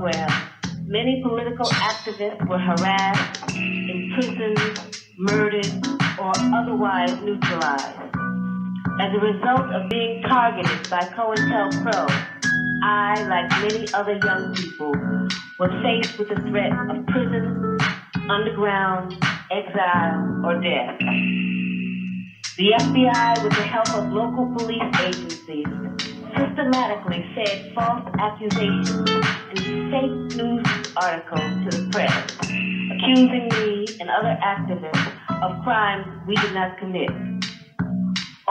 where many political activists were harassed, imprisoned, murdered, or otherwise neutralized. As a result of being targeted by COINTELPRO, I, like many other young people, was faced with the threat of prison, underground, exile, or death. The FBI, with the help of local police agencies, systematically said false accusations and fake news articles to the press, accusing me and other activists of crimes we did not commit.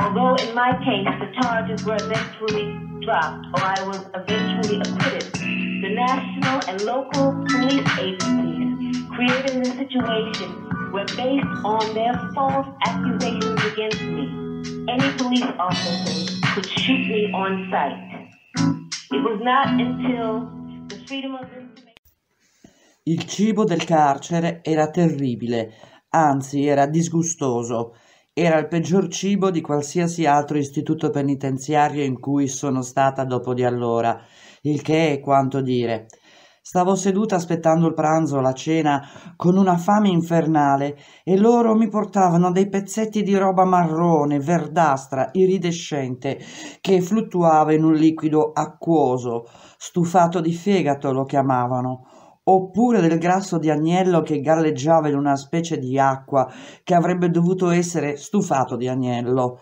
Although in my case the charges were eventually dropped or I was eventually acquitted, the national and local police agencies created a situation where based on their false accusations against me, any police officer to shoot me on sight. It was not until the freedom of Il cibo del carcere era terribile, anzi era disgustoso. Era il peggior cibo di qualsiasi altro istituto penitenziario in cui sono stata dopo di allora, il che è quanto dire. Stavo seduta aspettando il pranzo, la cena, con una fame infernale e loro mi portavano dei pezzetti di roba marrone, verdastra, iridescente, che fluttuava in un liquido acquoso, stufato di fegato lo chiamavano oppure del grasso di agnello che galleggiava in una specie di acqua che avrebbe dovuto essere stufato di agnello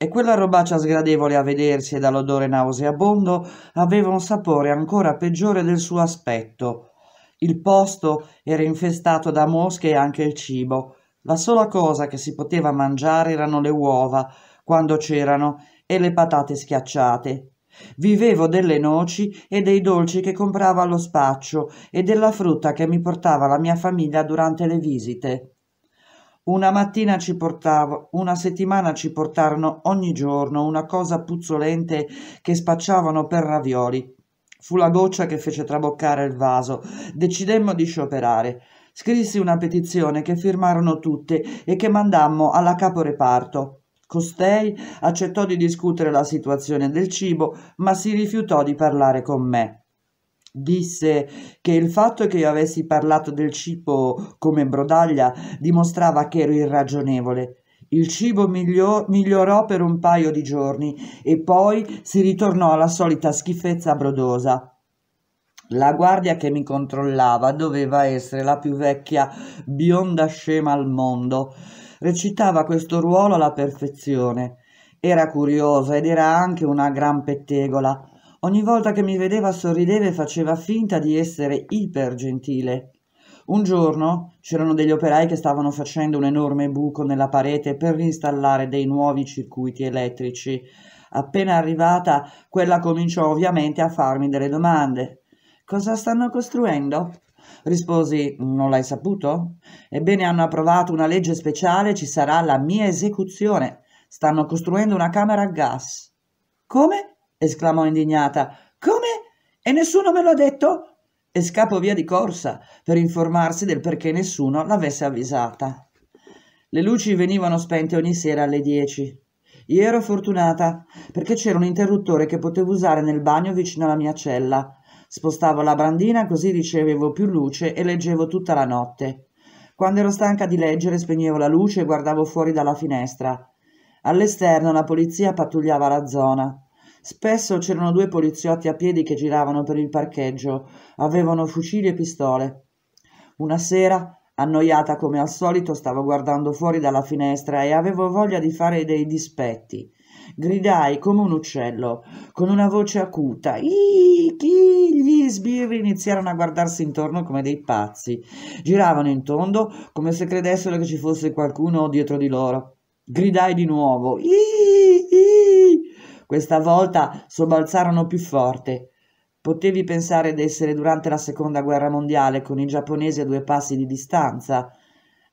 e quella robaccia sgradevole a vedersi e dall'odore nauseabondo aveva un sapore ancora peggiore del suo aspetto. Il posto era infestato da mosche e anche il cibo. La sola cosa che si poteva mangiare erano le uova, quando c'erano, e le patate schiacciate. Vivevo delle noci e dei dolci che compravo allo spaccio e della frutta che mi portava la mia famiglia durante le visite. Una mattina ci portavo, una settimana ci portarono ogni giorno una cosa puzzolente che spacciavano per ravioli. Fu la goccia che fece traboccare il vaso. Decidemmo di scioperare. Scrissi una petizione che firmarono tutte e che mandammo alla caporeparto. Costei accettò di discutere la situazione del cibo, ma si rifiutò di parlare con me. Disse che il fatto che io avessi parlato del cibo come brodaglia dimostrava che ero irragionevole. Il cibo miglio- migliorò per un paio di giorni e poi si ritornò alla solita schifezza brodosa. La guardia che mi controllava doveva essere la più vecchia bionda scema al mondo. Recitava questo ruolo alla perfezione. Era curiosa ed era anche una gran pettegola. Ogni volta che mi vedeva sorrideva e faceva finta di essere iper gentile. Un giorno c'erano degli operai che stavano facendo un enorme buco nella parete per installare dei nuovi circuiti elettrici. Appena arrivata, quella cominciò ovviamente a farmi delle domande. Cosa stanno costruendo? Risposi, non l'hai saputo? Ebbene, hanno approvato una legge speciale, ci sarà la mia esecuzione. Stanno costruendo una camera a gas. Come? esclamò indignata. Come? E nessuno me lo ha detto? E scappò via di corsa per informarsi del perché nessuno l'avesse avvisata. Le luci venivano spente ogni sera alle 10. Io ero fortunata perché c'era un interruttore che potevo usare nel bagno vicino alla mia cella. Spostavo la brandina così ricevevo più luce e leggevo tutta la notte. Quando ero stanca di leggere spegnevo la luce e guardavo fuori dalla finestra. All'esterno la polizia pattugliava la zona. Spesso c'erano due poliziotti a piedi che giravano per il parcheggio, avevano fucili e pistole. Una sera, annoiata come al solito, stavo guardando fuori dalla finestra e avevo voglia di fare dei dispetti. Gridai come un uccello, con una voce acuta. Iii, chi? Gli sbirri iniziarono a guardarsi intorno come dei pazzi. Giravano in tondo come se credessero che ci fosse qualcuno dietro di loro. Gridai di nuovo. Iii, iii. Questa volta sobbalzarono più forte. Potevi pensare d'essere durante la seconda guerra mondiale con i giapponesi a due passi di distanza.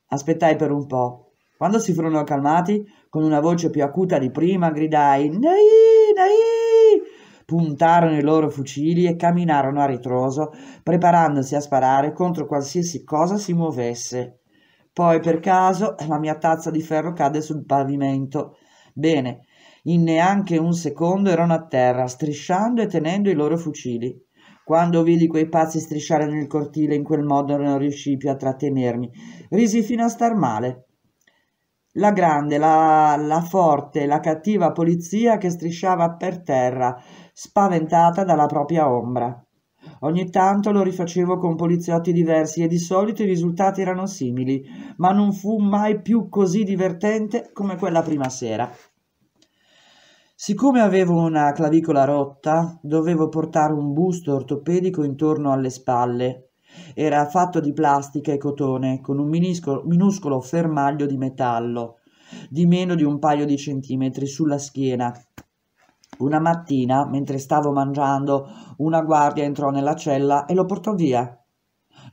Aspettai per un po'. Quando si furono calmati, con una voce più acuta di prima, gridai Nai, Nai! Puntarono i loro fucili e camminarono a ritroso, preparandosi a sparare contro qualsiasi cosa si muovesse. Poi, per caso, la mia tazza di ferro cadde sul pavimento. Bene, in neanche un secondo erano a terra, strisciando e tenendo i loro fucili. Quando vidi quei pazzi strisciare nel cortile in quel modo non riuscii più a trattenermi. Risi fino a star male. La grande, la, la forte, la cattiva polizia che strisciava per terra, spaventata dalla propria ombra. Ogni tanto lo rifacevo con poliziotti diversi e di solito i risultati erano simili, ma non fu mai più così divertente come quella prima sera. Siccome avevo una clavicola rotta, dovevo portare un busto ortopedico intorno alle spalle. Era fatto di plastica e cotone, con un minuscolo, fermaglio di metallo, di meno di un paio di centimetri sulla schiena. Una mattina, mentre stavo mangiando, una guardia entrò nella cella e lo portò via.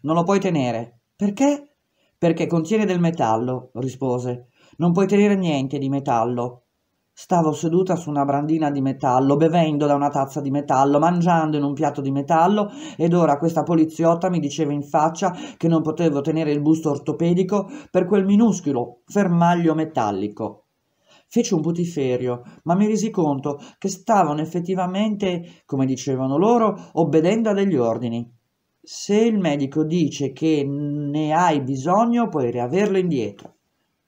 Non lo puoi tenere. Perché? Perché contiene del metallo, rispose. Non puoi tenere niente di metallo. Stavo seduta su una brandina di metallo, bevendo da una tazza di metallo, mangiando in un piatto di metallo ed ora questa poliziotta mi diceva in faccia che non potevo tenere il busto ortopedico per quel minuscolo fermaglio metallico. Feci un putiferio, ma mi resi conto che stavano effettivamente, come dicevano loro, obbedendo a degli ordini. Se il medico dice che ne hai bisogno, puoi riaverlo indietro.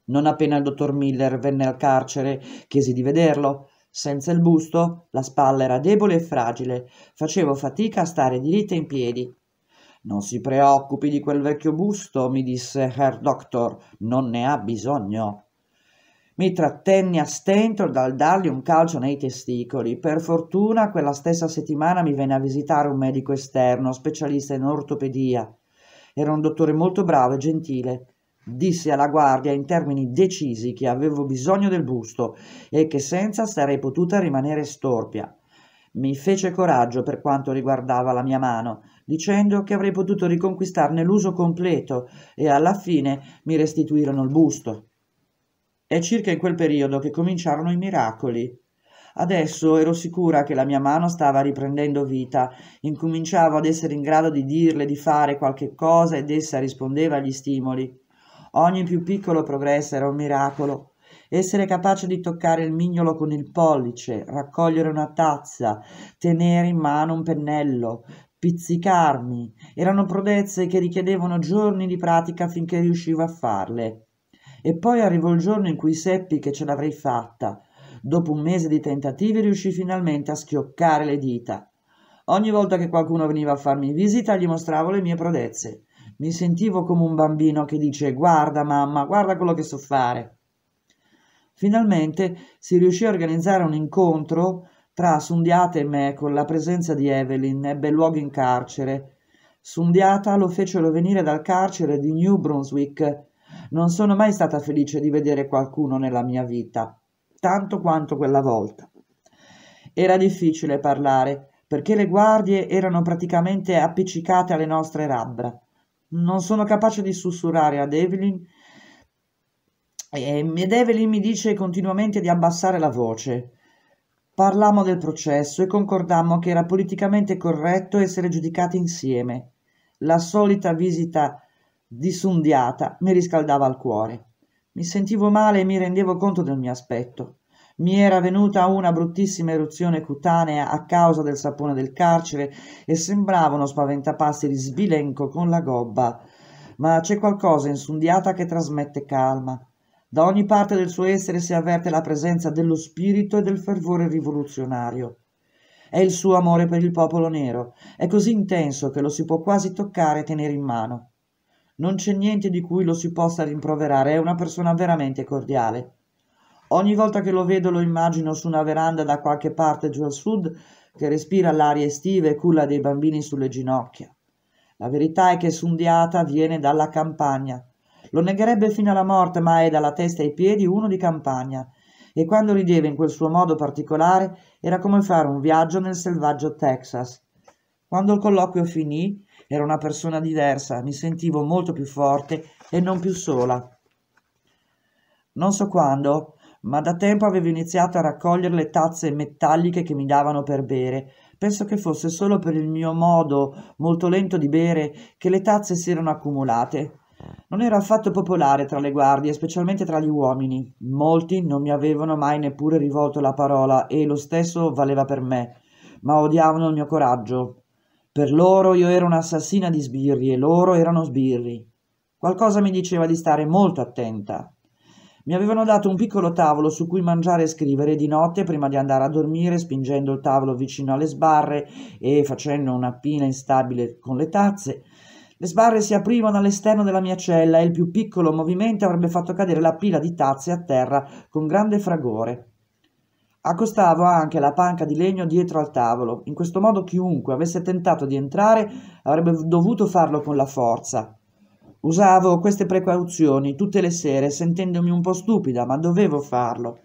Non appena il dottor Miller venne al carcere, chiesi di vederlo. Senza il busto, la spalla era debole e fragile, facevo fatica a stare diritta in piedi. Non si preoccupi di quel vecchio busto, mi disse Herr Doctor, non ne ha bisogno. Mi trattenni a stento dal dargli un calcio nei testicoli. Per fortuna quella stessa settimana mi venne a visitare un medico esterno, specialista in ortopedia. Era un dottore molto bravo e gentile disse alla guardia in termini decisi che avevo bisogno del busto e che senza sarei potuta rimanere storpia. Mi fece coraggio per quanto riguardava la mia mano, dicendo che avrei potuto riconquistarne l'uso completo e alla fine mi restituirono il busto. È circa in quel periodo che cominciarono i miracoli. Adesso ero sicura che la mia mano stava riprendendo vita, incominciavo ad essere in grado di dirle di fare qualche cosa ed essa rispondeva agli stimoli. Ogni più piccolo progresso era un miracolo. Essere capace di toccare il mignolo con il pollice, raccogliere una tazza, tenere in mano un pennello, pizzicarmi, erano prodezze che richiedevano giorni di pratica finché riuscivo a farle. E poi arrivò il giorno in cui seppi che ce l'avrei fatta. Dopo un mese di tentativi riuscii finalmente a schioccare le dita. Ogni volta che qualcuno veniva a farmi visita gli mostravo le mie prodezze. Mi sentivo come un bambino che dice guarda mamma, guarda quello che so fare. Finalmente si riuscì a organizzare un incontro tra Sundiata e me con la presenza di Evelyn, ebbe luogo in carcere. Sundiata lo fecero venire dal carcere di New Brunswick. Non sono mai stata felice di vedere qualcuno nella mia vita, tanto quanto quella volta. Era difficile parlare, perché le guardie erano praticamente appiccicate alle nostre labbra. Non sono capace di sussurrare ad Evelyn ed Evelyn mi dice continuamente di abbassare la voce. Parlammo del processo e concordammo che era politicamente corretto essere giudicati insieme. La solita visita disundiata mi riscaldava il cuore. Mi sentivo male e mi rendevo conto del mio aspetto. Mi era venuta una bruttissima eruzione cutanea a causa del sapone del carcere e sembrava uno spaventapassi di sbilenco con la gobba. Ma c'è qualcosa in Sundiata che trasmette calma. Da ogni parte del suo essere si avverte la presenza dello spirito e del fervore rivoluzionario. È il suo amore per il popolo nero, è così intenso che lo si può quasi toccare e tenere in mano. Non c'è niente di cui lo si possa rimproverare, è una persona veramente cordiale. Ogni volta che lo vedo lo immagino su una veranda da qualche parte giù al sud che respira l'aria estiva e culla dei bambini sulle ginocchia. La verità è che Sundiata viene dalla campagna. Lo negherebbe fino alla morte, ma è dalla testa ai piedi uno di campagna. E quando rideva in quel suo modo particolare era come fare un viaggio nel selvaggio Texas. Quando il colloquio finì, era una persona diversa, mi sentivo molto più forte e non più sola. Non so quando, ma da tempo avevo iniziato a raccogliere le tazze metalliche che mi davano per bere. Penso che fosse solo per il mio modo molto lento di bere che le tazze si erano accumulate. Non ero affatto popolare tra le guardie, specialmente tra gli uomini. Molti non mi avevano mai neppure rivolto la parola e lo stesso valeva per me, ma odiavano il mio coraggio. Per loro io ero un'assassina di sbirri e loro erano sbirri. Qualcosa mi diceva di stare molto attenta, mi avevano dato un piccolo tavolo su cui mangiare e scrivere di notte prima di andare a dormire, spingendo il tavolo vicino alle sbarre e facendo una pina instabile con le tazze. Le sbarre si aprivano all'esterno della mia cella e il più piccolo movimento avrebbe fatto cadere la pila di tazze a terra con grande fragore. Accostavo anche la panca di legno dietro al tavolo. In questo modo chiunque avesse tentato di entrare avrebbe dovuto farlo con la forza. Usavo queste precauzioni tutte le sere, sentendomi un po' stupida, ma dovevo farlo.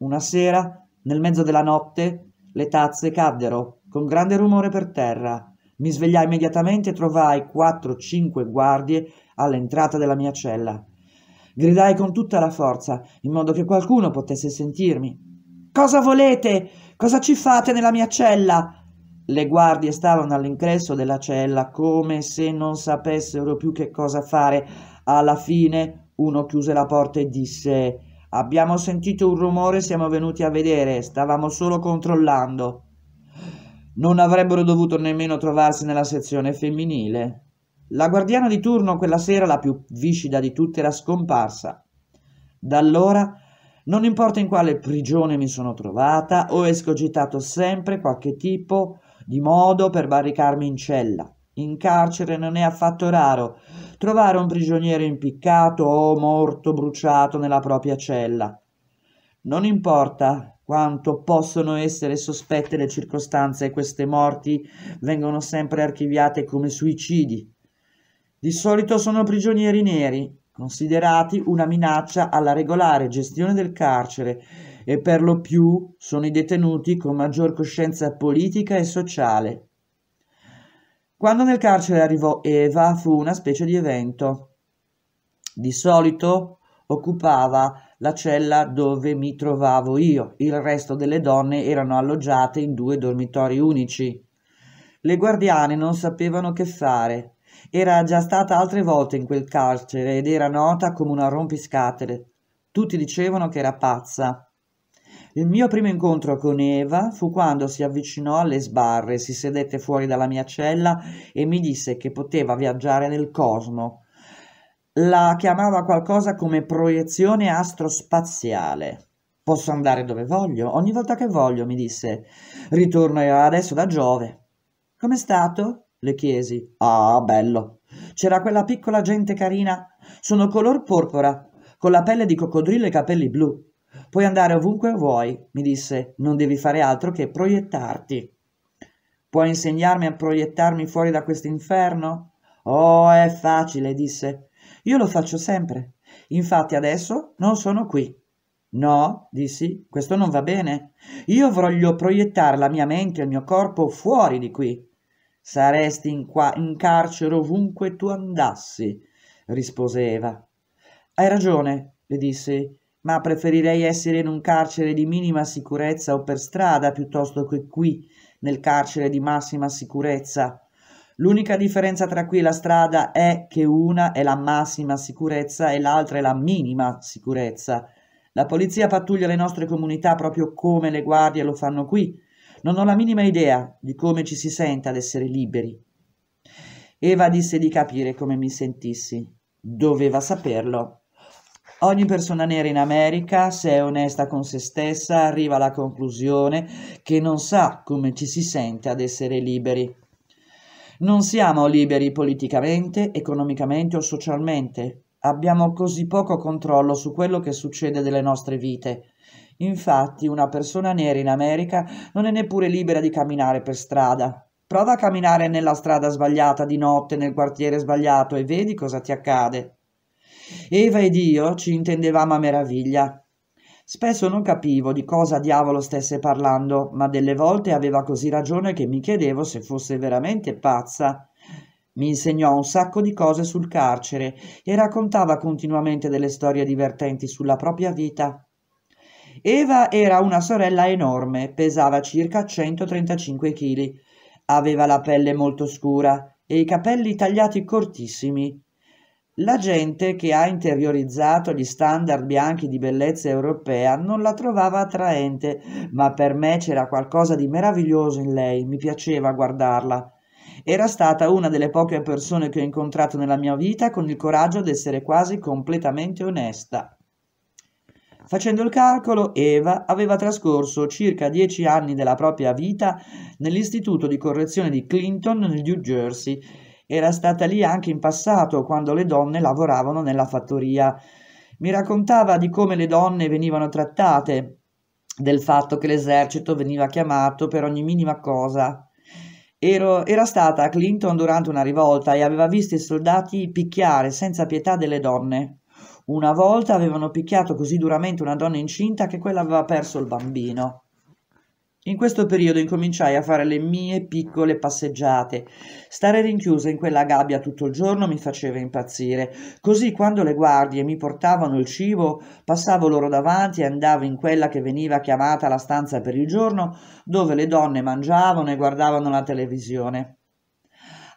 Una sera, nel mezzo della notte, le tazze caddero, con grande rumore per terra. Mi svegliai immediatamente e trovai quattro o cinque guardie all'entrata della mia cella. Gridai con tutta la forza, in modo che qualcuno potesse sentirmi. Cosa volete? Cosa ci fate nella mia cella? Le guardie stavano all'ingresso della cella come se non sapessero più che cosa fare. Alla fine uno chiuse la porta e disse Abbiamo sentito un rumore, siamo venuti a vedere, stavamo solo controllando. Non avrebbero dovuto nemmeno trovarsi nella sezione femminile. La guardiana di turno quella sera, la più viscida di tutte, era scomparsa. Da allora non importa in quale prigione mi sono trovata, ho escogitato sempre qualche tipo di modo per barricarmi in cella. In carcere non è affatto raro trovare un prigioniero impiccato o morto bruciato nella propria cella. Non importa quanto possono essere sospette le circostanze, queste morti vengono sempre archiviate come suicidi. Di solito sono prigionieri neri, considerati una minaccia alla regolare gestione del carcere e per lo più sono i detenuti con maggior coscienza politica e sociale. Quando nel carcere arrivò Eva fu una specie di evento. Di solito occupava la cella dove mi trovavo io, il resto delle donne erano alloggiate in due dormitori unici. Le guardiane non sapevano che fare. Era già stata altre volte in quel carcere ed era nota come una rompiscatole. Tutti dicevano che era pazza. Il mio primo incontro con Eva fu quando si avvicinò alle sbarre, si sedette fuori dalla mia cella e mi disse che poteva viaggiare nel cosmo. La chiamava qualcosa come proiezione astrospaziale. Posso andare dove voglio, ogni volta che voglio, mi disse. Ritorno adesso da Giove. Com'è stato? le chiesi. Ah, bello. C'era quella piccola gente carina. Sono color porpora, con la pelle di coccodrillo e i capelli blu. Puoi andare ovunque vuoi, mi disse, non devi fare altro che proiettarti. Puoi insegnarmi a proiettarmi fuori da questo inferno? Oh, è facile, disse. Io lo faccio sempre. Infatti adesso non sono qui. No, dissi, questo non va bene. Io voglio proiettare la mia mente e il mio corpo fuori di qui. Saresti in, qua, in carcere ovunque tu andassi, rispose Eva. Hai ragione, le dissi ma preferirei essere in un carcere di minima sicurezza o per strada piuttosto che qui, nel carcere di massima sicurezza. L'unica differenza tra qui e la strada è che una è la massima sicurezza e l'altra è la minima sicurezza. La polizia pattuglia le nostre comunità proprio come le guardie lo fanno qui. Non ho la minima idea di come ci si senta ad essere liberi. Eva disse di capire come mi sentissi. Doveva saperlo Ogni persona nera in America, se è onesta con se stessa, arriva alla conclusione che non sa come ci si sente ad essere liberi. Non siamo liberi politicamente, economicamente o socialmente. Abbiamo così poco controllo su quello che succede delle nostre vite. Infatti, una persona nera in America non è neppure libera di camminare per strada. Prova a camminare nella strada sbagliata di notte nel quartiere sbagliato e vedi cosa ti accade. Eva ed io ci intendevamo a meraviglia. Spesso non capivo di cosa diavolo stesse parlando, ma delle volte aveva così ragione che mi chiedevo se fosse veramente pazza. Mi insegnò un sacco di cose sul carcere e raccontava continuamente delle storie divertenti sulla propria vita. Eva era una sorella enorme, pesava circa 135 kg, aveva la pelle molto scura e i capelli tagliati cortissimi. La gente che ha interiorizzato gli standard bianchi di bellezza europea non la trovava attraente, ma per me c'era qualcosa di meraviglioso in lei, mi piaceva guardarla. Era stata una delle poche persone che ho incontrato nella mia vita con il coraggio di essere quasi completamente onesta. Facendo il calcolo, Eva aveva trascorso circa dieci anni della propria vita nell'istituto di correzione di Clinton nel New Jersey era stata lì anche in passato quando le donne lavoravano nella fattoria. Mi raccontava di come le donne venivano trattate, del fatto che l'esercito veniva chiamato per ogni minima cosa. Ero, era stata a Clinton durante una rivolta e aveva visto i soldati picchiare senza pietà delle donne. Una volta avevano picchiato così duramente una donna incinta che quella aveva perso il bambino. In questo periodo incominciai a fare le mie piccole passeggiate. Stare rinchiusa in quella gabbia tutto il giorno mi faceva impazzire, così quando le guardie mi portavano il cibo, passavo loro davanti e andavo in quella che veniva chiamata la stanza per il giorno, dove le donne mangiavano e guardavano la televisione.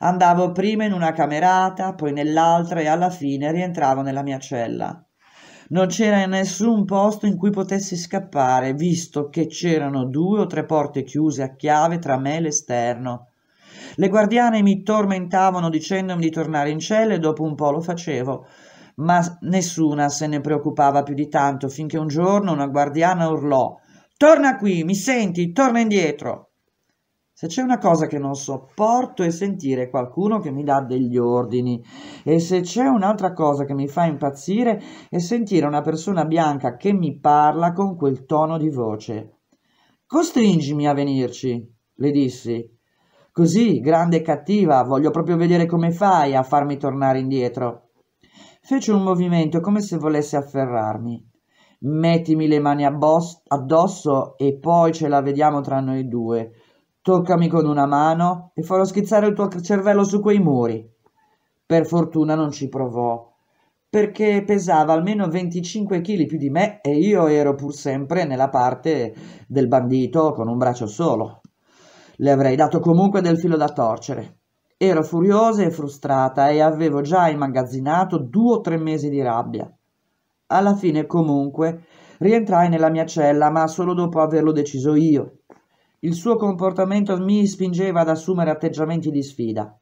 Andavo prima in una camerata, poi nell'altra e alla fine rientravo nella mia cella. Non c'era nessun posto in cui potessi scappare, visto che c'erano due o tre porte chiuse a chiave tra me e l'esterno. Le guardiane mi tormentavano dicendomi di tornare in cella e dopo un po' lo facevo ma nessuna se ne preoccupava più di tanto finché un giorno una guardiana urlò Torna qui, mi senti, torna indietro. Se c'è una cosa che non sopporto è sentire qualcuno che mi dà degli ordini e se c'è un'altra cosa che mi fa impazzire è sentire una persona bianca che mi parla con quel tono di voce. Costringimi a venirci, le dissi. Così, grande e cattiva, voglio proprio vedere come fai a farmi tornare indietro. Fece un movimento come se volesse afferrarmi. Mettimi le mani addosso e poi ce la vediamo tra noi due Toccami con una mano e farò schizzare il tuo cervello su quei muri. Per fortuna non ci provò, perché pesava almeno 25 kg più di me e io ero pur sempre nella parte del bandito con un braccio solo. Le avrei dato comunque del filo da torcere. Ero furiosa e frustrata e avevo già immagazzinato due o tre mesi di rabbia. Alla fine, comunque, rientrai nella mia cella, ma solo dopo averlo deciso io. Il suo comportamento mi spingeva ad assumere atteggiamenti di sfida.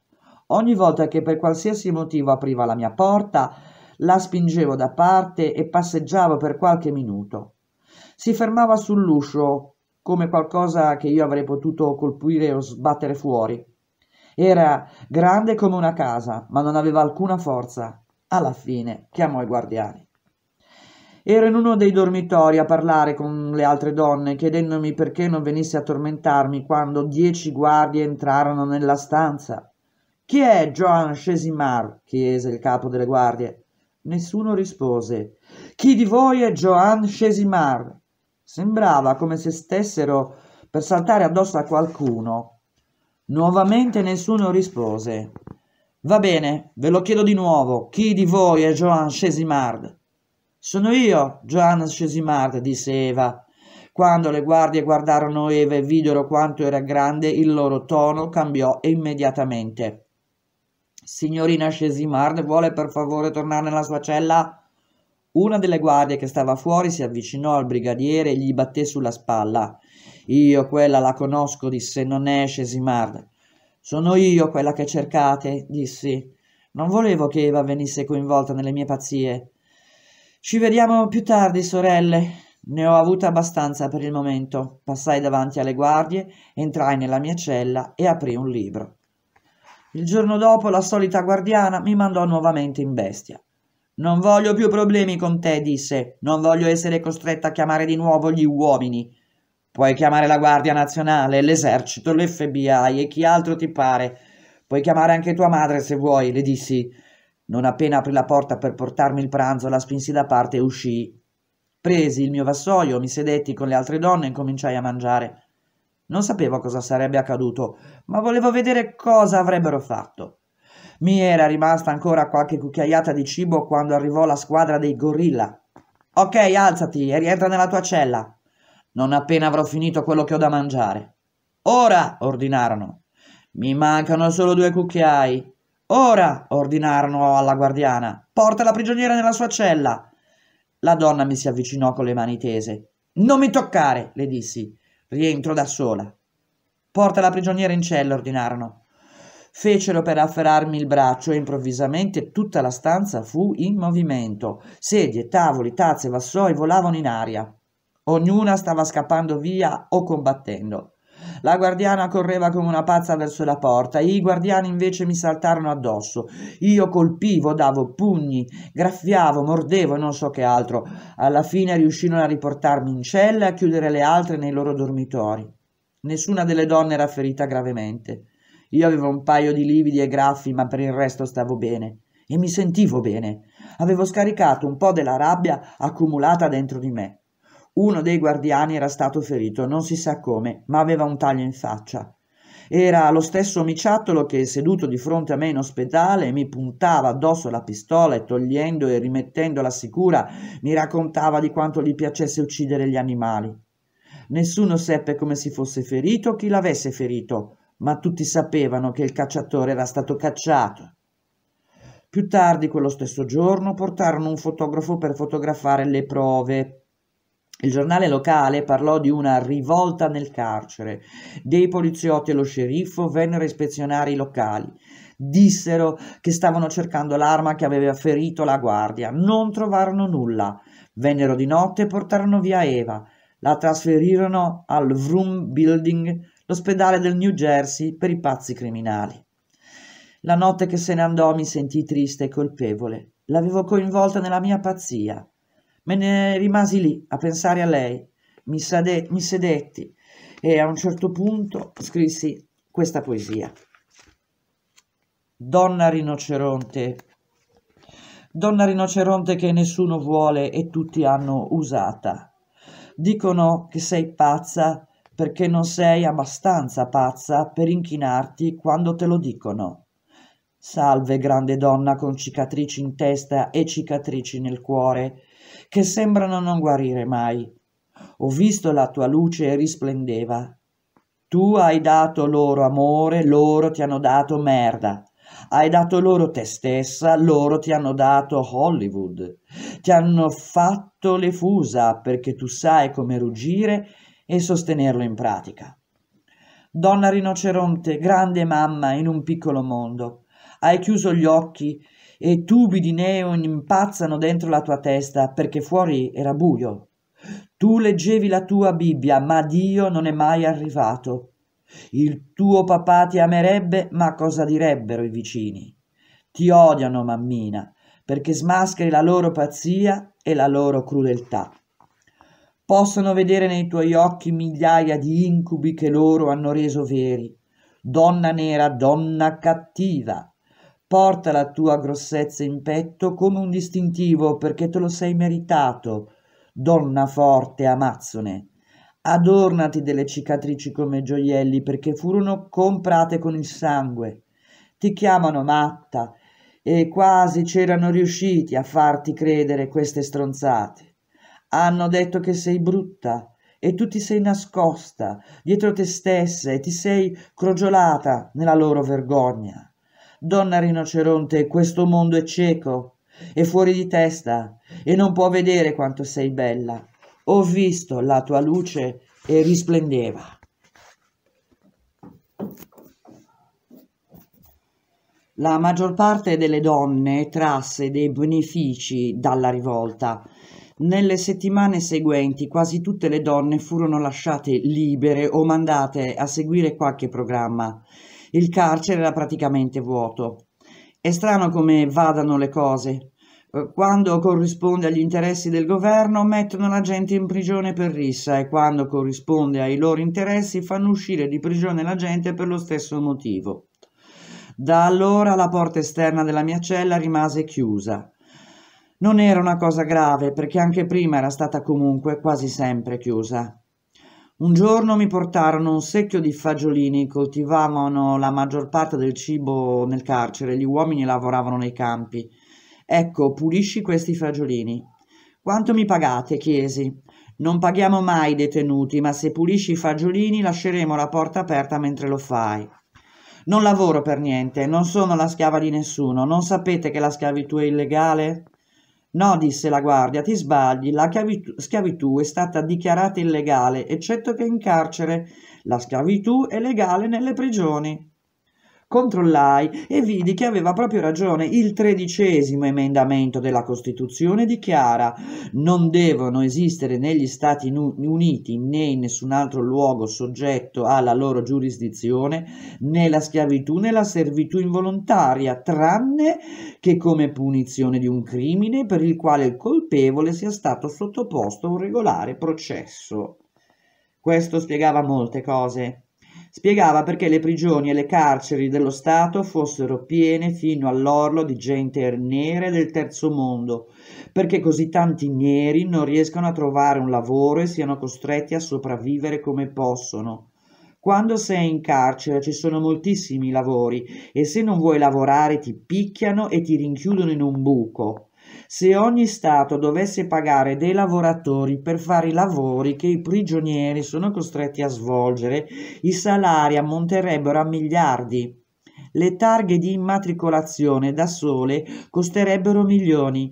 Ogni volta che per qualsiasi motivo apriva la mia porta, la spingevo da parte e passeggiavo per qualche minuto. Si fermava sull'uscio come qualcosa che io avrei potuto colpire o sbattere fuori. Era grande come una casa, ma non aveva alcuna forza. Alla fine chiamò i guardiani. Ero in uno dei dormitori a parlare con le altre donne, chiedendomi perché non venisse a tormentarmi quando dieci guardie entrarono nella stanza. Chi è Joan Chesimard? chiese il capo delle guardie. Nessuno rispose. Chi di voi è Joan Chesimard? Sembrava come se stessero per saltare addosso a qualcuno. Nuovamente nessuno rispose. Va bene, ve lo chiedo di nuovo. Chi di voi è Joan Chesimard? Sono io, Johanna Scesimard, disse Eva. Quando le guardie guardarono Eva e videro quanto era grande, il loro tono cambiò immediatamente. Signorina Scesimard vuole per favore tornare nella sua cella? Una delle guardie che stava fuori si avvicinò al brigadiere e gli batté sulla spalla. Io quella la conosco, disse, non è Scesimard. Sono io quella che cercate, dissi. Non volevo che Eva venisse coinvolta nelle mie pazzie. Ci vediamo più tardi, sorelle. Ne ho avuta abbastanza per il momento. Passai davanti alle guardie, entrai nella mia cella e aprì un libro. Il giorno dopo la solita guardiana mi mandò nuovamente in bestia. Non voglio più problemi con te, disse. Non voglio essere costretta a chiamare di nuovo gli uomini. Puoi chiamare la Guardia Nazionale, l'esercito, l'FBI e chi altro ti pare. Puoi chiamare anche tua madre se vuoi, le dissi. Non appena aprì la porta per portarmi il pranzo, la spinsi da parte e uscii. Presi il mio vassoio, mi sedetti con le altre donne e cominciai a mangiare. Non sapevo cosa sarebbe accaduto, ma volevo vedere cosa avrebbero fatto. Mi era rimasta ancora qualche cucchiaiata di cibo quando arrivò la squadra dei gorilla. Ok, alzati e rientra nella tua cella. Non appena avrò finito quello che ho da mangiare. Ora, ordinarono. Mi mancano solo due cucchiai. Ora, ordinarono alla guardiana, porta la prigioniera nella sua cella. La donna mi si avvicinò con le mani tese. Non mi toccare, le dissi. Rientro da sola. Porta la prigioniera in cella, ordinarono. Fecero per afferrarmi il braccio e improvvisamente tutta la stanza fu in movimento. Sedie, tavoli, tazze, vassoi volavano in aria. Ognuna stava scappando via o combattendo. La guardiana correva come una pazza verso la porta, i guardiani invece mi saltarono addosso. Io colpivo, davo pugni, graffiavo, mordevo e non so che altro. Alla fine riuscirono a riportarmi in cella e a chiudere le altre nei loro dormitori. Nessuna delle donne era ferita gravemente. Io avevo un paio di lividi e graffi, ma per il resto stavo bene e mi sentivo bene. Avevo scaricato un po' della rabbia accumulata dentro di me. Uno dei guardiani era stato ferito, non si sa come, ma aveva un taglio in faccia. Era lo stesso omiciattolo che, seduto di fronte a me in ospedale, mi puntava addosso la pistola e togliendo e rimettendola sicura mi raccontava di quanto gli piacesse uccidere gli animali. Nessuno seppe come si fosse ferito o chi l'avesse ferito, ma tutti sapevano che il cacciatore era stato cacciato. Più tardi, quello stesso giorno, portarono un fotografo per fotografare le prove il giornale locale parlò di una rivolta nel carcere. Dei poliziotti e lo sceriffo vennero a ispezionare i locali. Dissero che stavano cercando l'arma che aveva ferito la guardia. Non trovarono nulla. Vennero di notte e portarono via Eva. La trasferirono al Vroom Building, l'ospedale del New Jersey per i pazzi criminali. La notte che se ne andò mi sentì triste e colpevole. L'avevo coinvolta nella mia pazzia. Me ne rimasi lì a pensare a lei, mi, sade, mi sedetti e a un certo punto scrissi questa poesia. Donna rinoceronte, donna rinoceronte che nessuno vuole e tutti hanno usata. Dicono che sei pazza perché non sei abbastanza pazza per inchinarti quando te lo dicono. Salve grande donna con cicatrici in testa e cicatrici nel cuore, che sembrano non guarire mai. Ho visto la tua luce e risplendeva. Tu hai dato loro amore, loro ti hanno dato merda. Hai dato loro te stessa, loro ti hanno dato Hollywood. Ti hanno fatto le fusa perché tu sai come ruggire e sostenerlo in pratica. Donna rinoceronte, grande mamma in un piccolo mondo, hai chiuso gli occhi e tubi di neon impazzano dentro la tua testa perché fuori era buio. Tu leggevi la tua Bibbia, ma Dio non è mai arrivato. Il tuo papà ti amerebbe, ma cosa direbbero i vicini? Ti odiano, mammina, perché smascheri la loro pazzia e la loro crudeltà. Possono vedere nei tuoi occhi migliaia di incubi che loro hanno reso veri. Donna nera, donna cattiva, Porta la tua grossezza in petto come un distintivo perché te lo sei meritato, donna forte amazzone. Adornati delle cicatrici come gioielli perché furono comprate con il sangue. Ti chiamano matta e quasi c'erano riusciti a farti credere queste stronzate. Hanno detto che sei brutta e tu ti sei nascosta dietro te stessa e ti sei crogiolata nella loro vergogna. Donna rinoceronte, questo mondo è cieco, è fuori di testa e non può vedere quanto sei bella. Ho visto la tua luce e risplendeva. La maggior parte delle donne trasse dei benefici dalla rivolta. Nelle settimane seguenti quasi tutte le donne furono lasciate libere o mandate a seguire qualche programma il carcere era praticamente vuoto. È strano come vadano le cose. Eh, quando corrisponde agli interessi del governo mettono la gente in prigione per rissa e quando corrisponde ai loro interessi fanno uscire di prigione la gente per lo stesso motivo. Da allora la porta esterna della mia cella rimase chiusa. Non era una cosa grave perché anche prima era stata comunque quasi sempre chiusa. Un giorno mi portarono un secchio di fagiolini, coltivavano la maggior parte del cibo nel carcere, gli uomini lavoravano nei campi. Ecco, pulisci questi fagiolini. Quanto mi pagate? chiesi. Non paghiamo mai i detenuti, ma se pulisci i fagiolini lasceremo la porta aperta mentre lo fai. Non lavoro per niente, non sono la schiava di nessuno, non sapete che la schiavitù è illegale? No, disse la guardia, ti sbagli, la schiavitù è stata dichiarata illegale, eccetto che in carcere. La schiavitù è legale nelle prigioni. Controllai e vidi che aveva proprio ragione il tredicesimo emendamento della Costituzione dichiara non devono esistere negli Stati Uniti né in nessun altro luogo soggetto alla loro giurisdizione né la schiavitù né la servitù involontaria tranne che come punizione di un crimine per il quale il colpevole sia stato sottoposto a un regolare processo. Questo spiegava molte cose. Spiegava perché le prigioni e le carceri dello Stato fossero piene fino all'orlo di gente nera del terzo mondo, perché così tanti neri non riescono a trovare un lavoro e siano costretti a sopravvivere come possono. Quando sei in carcere ci sono moltissimi lavori e se non vuoi lavorare ti picchiano e ti rinchiudono in un buco se ogni Stato dovesse pagare dei lavoratori per fare i lavori che i prigionieri sono costretti a svolgere, i salari ammonterebbero a miliardi. Le targhe di immatricolazione da sole costerebbero milioni.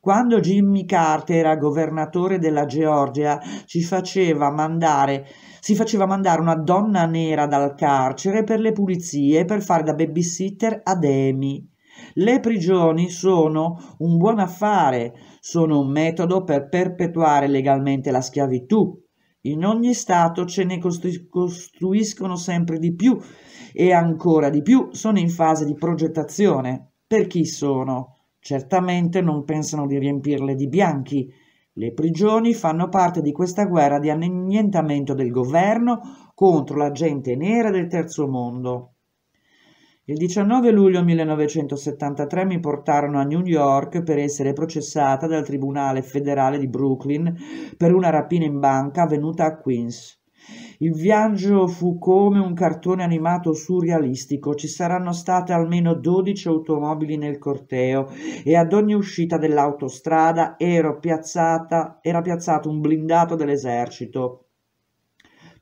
Quando Jimmy Carter era governatore della Georgia, ci faceva mandare, si faceva mandare una donna nera dal carcere per le pulizie e per fare da babysitter ad Amy. Le prigioni sono un buon affare, sono un metodo per perpetuare legalmente la schiavitù. In ogni Stato ce ne costruiscono sempre di più e ancora di più sono in fase di progettazione. Per chi sono? Certamente non pensano di riempirle di bianchi. Le prigioni fanno parte di questa guerra di annientamento del governo contro la gente nera del terzo mondo. Il 19 luglio 1973 mi portarono a New York per essere processata dal Tribunale federale di Brooklyn per una rapina in banca avvenuta a Queens. Il viaggio fu come un cartone animato surrealistico. Ci saranno state almeno 12 automobili nel corteo e ad ogni uscita dell'autostrada piazzata, era piazzato un blindato dell'esercito.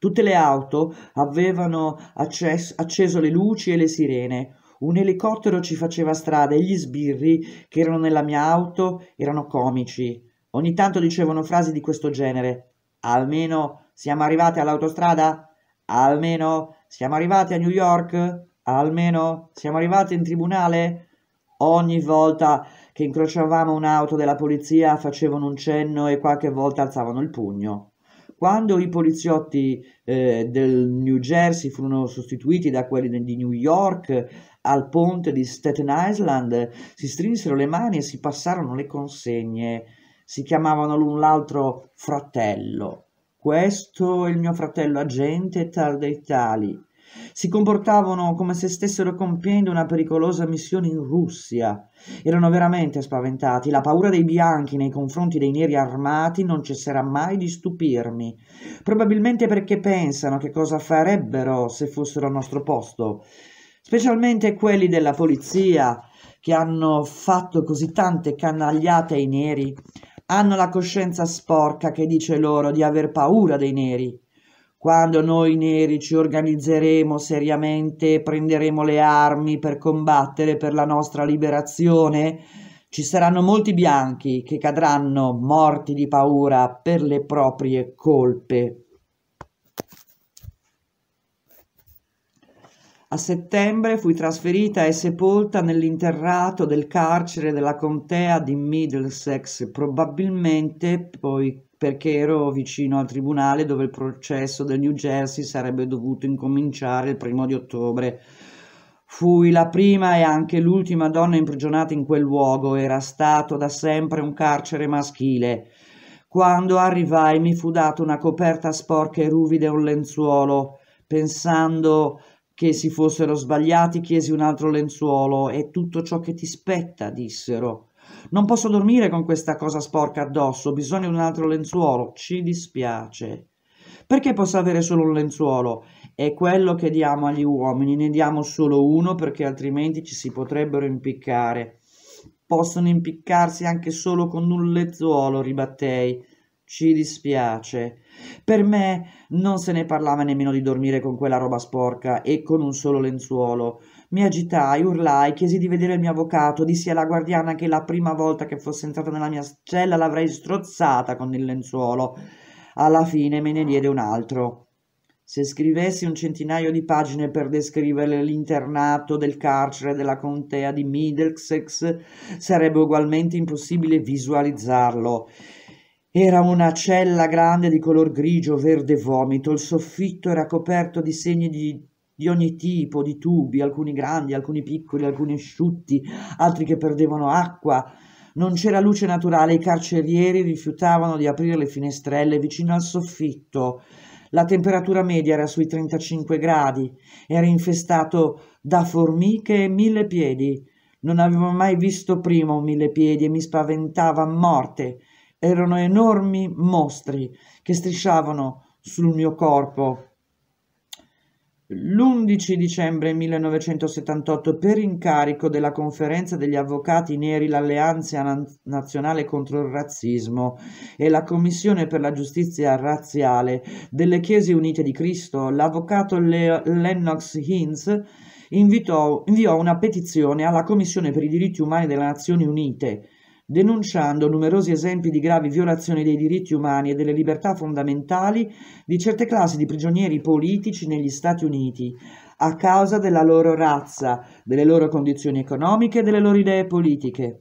Tutte le auto avevano acces- acceso le luci e le sirene. Un elicottero ci faceva strada e gli sbirri che erano nella mia auto erano comici. Ogni tanto dicevano frasi di questo genere. Almeno siamo arrivati all'autostrada? Almeno siamo arrivati a New York? Almeno siamo arrivati in tribunale? Ogni volta che incrociavamo un'auto della polizia facevano un cenno e qualche volta alzavano il pugno. Quando i poliziotti eh, del New Jersey furono sostituiti da quelli di New York al ponte di Staten Island, si strinsero le mani e si passarono le consegne. Si chiamavano l'un l'altro fratello. Questo è il mio fratello agente tal dei tali si comportavano come se stessero compiendo una pericolosa missione in Russia. Erano veramente spaventati. La paura dei bianchi nei confronti dei neri armati non cesserà mai di stupirmi. Probabilmente perché pensano che cosa farebbero se fossero al nostro posto. Specialmente quelli della polizia, che hanno fatto così tante canagliate ai neri hanno la coscienza sporca che dice loro di aver paura dei neri quando noi neri ci organizzeremo seriamente, prenderemo le armi per combattere per la nostra liberazione, ci saranno molti bianchi che cadranno morti di paura per le proprie colpe. A settembre fui trasferita e sepolta nell'interrato del carcere della contea di Middlesex, probabilmente poi perché ero vicino al tribunale dove il processo del New Jersey sarebbe dovuto incominciare il primo di ottobre. Fui la prima e anche l'ultima donna imprigionata in quel luogo, era stato da sempre un carcere maschile. Quando arrivai mi fu data una coperta sporca e ruvida e un lenzuolo. Pensando che si fossero sbagliati chiesi un altro lenzuolo e tutto ciò che ti spetta, dissero. Non posso dormire con questa cosa sporca addosso, ho bisogno di un altro lenzuolo. Ci dispiace. Perché posso avere solo un lenzuolo? È quello che diamo agli uomini, ne diamo solo uno perché altrimenti ci si potrebbero impiccare. Possono impiccarsi anche solo con un lenzuolo, ribattei. Ci dispiace. Per me non se ne parlava nemmeno di dormire con quella roba sporca e con un solo lenzuolo. Mi agitai, urlai, chiesi di vedere il mio avvocato, dissi alla guardiana che la prima volta che fosse entrata nella mia cella l'avrei strozzata con il lenzuolo. Alla fine me ne diede un altro. Se scrivessi un centinaio di pagine per descrivere l'internato del carcere della contea di Middlesex, sarebbe ugualmente impossibile visualizzarlo. Era una cella grande di color grigio, verde vomito, il soffitto era coperto di segni di di ogni tipo di tubi, alcuni grandi, alcuni piccoli, alcuni asciutti, altri che perdevano acqua. Non c'era luce naturale, i carcerieri rifiutavano di aprire le finestrelle vicino al soffitto. La temperatura media era sui 35 gradi, era infestato da formiche e mille piedi. Non avevo mai visto prima un mille piedi e mi spaventava a morte. Erano enormi mostri che strisciavano sul mio corpo l'11 dicembre 1978, per incarico della Conferenza degli Avvocati Neri, l'Alleanza Nazionale contro il Razzismo e la Commissione per la Giustizia Razziale delle Chiese Unite di Cristo, l'avvocato Le- Lennox Hinz invitò, inviò una petizione alla Commissione per i diritti umani delle Nazioni Unite denunciando numerosi esempi di gravi violazioni dei diritti umani e delle libertà fondamentali di certe classi di prigionieri politici negli Stati Uniti, a causa della loro razza, delle loro condizioni economiche e delle loro idee politiche.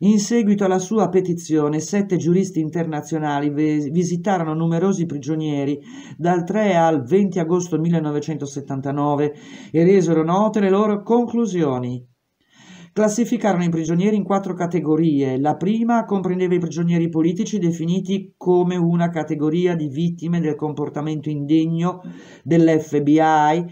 In seguito alla sua petizione, sette giuristi internazionali visitarono numerosi prigionieri dal 3 al 20 agosto 1979 e resero note le loro conclusioni classificarono i prigionieri in quattro categorie. La prima comprendeva i prigionieri politici definiti come una categoria di vittime del comportamento indegno dell'FBI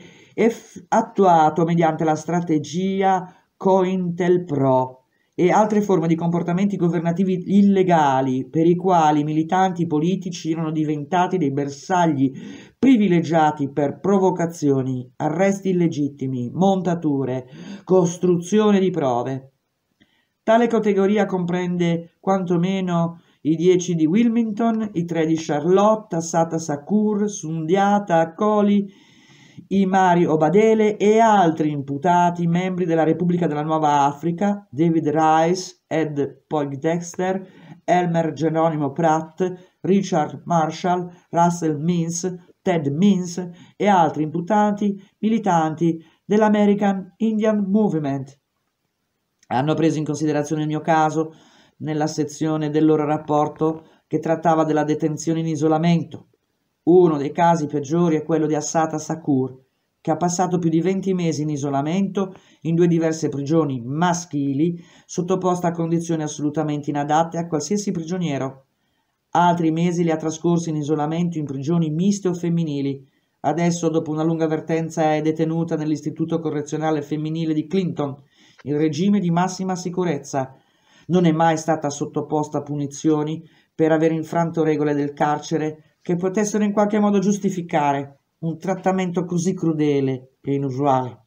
attuato mediante la strategia COINTELPRO e altre forme di comportamenti governativi illegali per i quali i militanti politici erano diventati dei bersagli privilegiati per provocazioni, arresti illegittimi, montature, costruzione di prove. Tale categoria comprende quantomeno i 10 di Wilmington, i 3 di Charlotte, Assata Sakur, Sundiata, i Mari Obadele e altri imputati membri della Repubblica della Nuova Africa, David Rice, Ed Poindexter, Elmer Geronimo Pratt, Richard Marshall, Russell Means, Ted Means e altri imputati militanti dell'American Indian Movement. Hanno preso in considerazione il mio caso nella sezione del loro rapporto che trattava della detenzione in isolamento. Uno dei casi peggiori è quello di Assata Sakur, che ha passato più di 20 mesi in isolamento in due diverse prigioni maschili, sottoposta a condizioni assolutamente inadatte a qualsiasi prigioniero. Altri mesi li ha trascorsi in isolamento in prigioni miste o femminili. Adesso, dopo una lunga avvertenza, è detenuta nell'istituto correzionale femminile di Clinton, in regime di massima sicurezza. Non è mai stata sottoposta a punizioni per aver infranto regole del carcere che potessero in qualche modo giustificare un trattamento così crudele e inusuale.